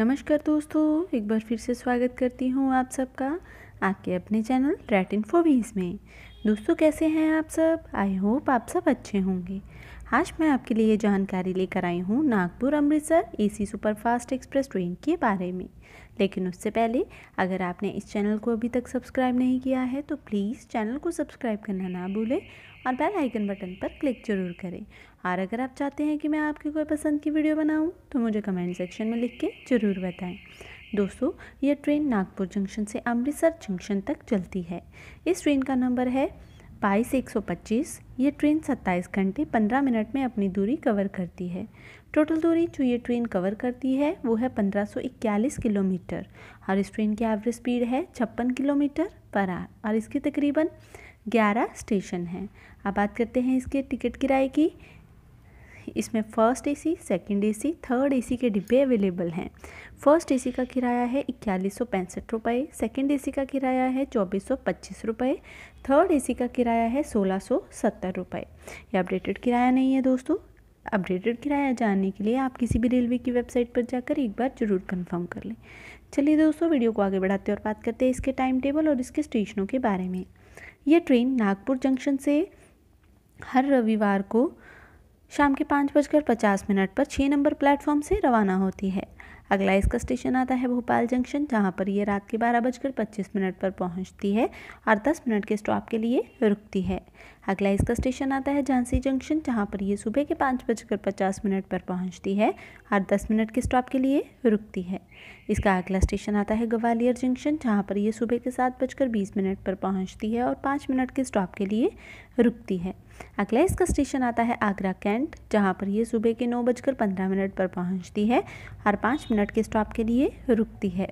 नमस्कार दोस्तों एक बार फिर से स्वागत करती हूँ आप सबका आपके अपने चैनल रेट इन्फोबीज में दोस्तों कैसे हैं आप सब आई होप आप सब अच्छे होंगे आज मैं आपके लिए जानकारी लेकर आई हूँ Nagpur Amritsar AC superfast express train के बारे में लेकिन उससे पहले अगर आपने इस चैनल को अभी तक सब्सक्राइब नहीं किया है तो प्लीज़ चैनल को सब्सक्राइब करना ना भूलें और बेल आइकन बटन पर क्लिक जरूर करें और अगर आप चाहते हैं कि मैं आपकी कोई पसंद की वीडियो बनाऊँ तो मुझे कमेंट सेक्शन में लिख के ज़रूर बताएँ दोस्तों यह ट्रेन नागपुर जंक्शन से अमृतसर जंक्शन तक चलती है इस ट्रेन का नंबर है बाईस एक सौ पच्चीस ये ट्रेन सत्ताईस घंटे पंद्रह मिनट में अपनी दूरी कवर करती है टोटल दूरी जो ये ट्रेन कवर करती है वो है पंद्रह सौ इक्यालीस किलोमीटर और इस ट्रेन की एवरेज स्पीड है छप्पन किलोमीटर पर आर और इसके तकरीबन ग्यारह स्टेशन हैं अब बात करते हैं इसके टिकट किराए की इसमें first AC, second AC, third AC के डिब्बे अवेलेबल हैं फ़र्स्ट एसी का किराया है इक्यालीस सौ पैंसठ रुपये सेकेंड ए का किराया है चौबीस सौ पच्चीस रुपये थर्ड ए का किराया है सोलह सौ सत्तर रुपये ये अपडेटेड किराया नहीं है दोस्तों अपडेटेड किराया जानने के लिए आप किसी भी रेलवे की वेबसाइट पर जाकर एक बार जरूर कंफर्म कर लें चलिए दोस्तों वीडियो को आगे बढ़ाते और बात करते हैं इसके टाइम टेबल और इसके स्टेशनों के बारे में यह ट्रेन नागपुर जंक्शन से हर रविवार को शाम के पाँच बजकर पचास मिनट पर छः नंबर प्लेटफॉर्म से रवाना होती है अगला इसका स्टेशन आता है भोपाल जंक्शन जहाँ पर यह रात के बारह बजकर पच्चीस मिनट पर पहुँचती है और दस मिनट के स्टॉप के लिए रुकती है अगला इसका स्टेशन आता है झांसी जंक्शन जहाँ पर यह सुबह के पाँच बजकर पचास मिनट पर पहुँचती है और दस मिनट के स्टॉप के लिए रुकती है इसका अगला स्टेशन आता है ग्वालियर जंक्शन जहाँ पर यह सुबह के सात बजकर बीस मिनट पर पहुँचती है और पाँच मिनट के स्टॉप के लिए रुकती है अगला इसका स्टेशन आता है आगरा कैंट जहाँ पर यह सुबह के नौ बजकर पंद्रह मिनट पर पहुँचती है हर पाँच मिनट के स्टॉप के लिए रुकती है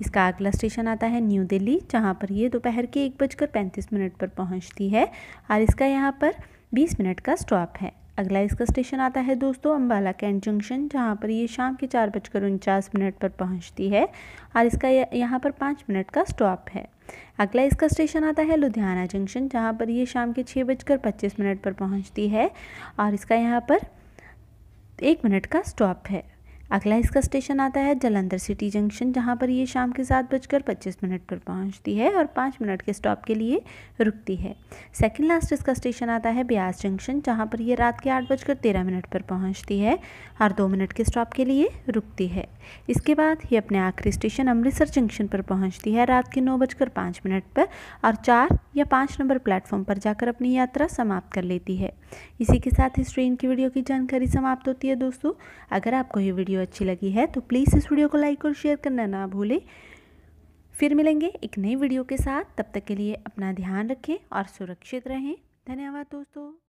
इसका अगला स्टेशन आता है न्यू दिल्ली जहाँ पर यह दोपहर के एक बजकर पैंतीस मिनट पर पहुँचती है और इसका यहाँ पर बीस मिनट का स्टॉप है अगला इसका स्टेशन आता है दोस्तों अम्बाला कैंट जंक्शन जहाँ पर ये शाम के चार बजकर उनचास मिनट पर पहुँचती है और इसका यहाँ पर पाँच मिनट का स्टॉप है अगला इसका स्टेशन आता है लुधियाना जंक्शन जहाँ पर ये शाम के छः बजकर पच्चीस मिनट पर पहुँचती है और इसका यहाँ पर एक मिनट का स्टॉप है अगला इसका स्टेशन आता है जलंधर सिटी जंक्शन जहाँ पर ये शाम के सात बजकर पच्चीस मिनट पर पहुँचती है और पाँच मिनट के स्टॉप के लिए रुकती है सेकंड लास्ट इसका स्टेशन आता है ब्यास जंक्शन जहाँ पर ये रात के आठ बजकर तेरह मिनट पर पहुँचती है और दो मिनट के स्टॉप के लिए रुकती है इसके बाद ये अपने आखिरी स्टेशन अमृतसर जंक्शन पर पहुँचती है रात के नौ बजकर पाँच मिनट पर और चार या पाँच नंबर प्लेटफॉर्म पर जाकर अपनी यात्रा समाप्त कर लेती है इसी के साथ इस ट्रेन की वीडियो की जानकारी समाप्त होती है दोस्तों अगर आपको ये वीडियो वीडियो अच्छी लगी है तो प्लीज़ इस वीडियो को लाइक और शेयर करना ना भूलें फिर मिलेंगे एक नई वीडियो के साथ तब तक के लिए अपना ध्यान रखें और सुरक्षित रहें धन्यवाद दोस्तों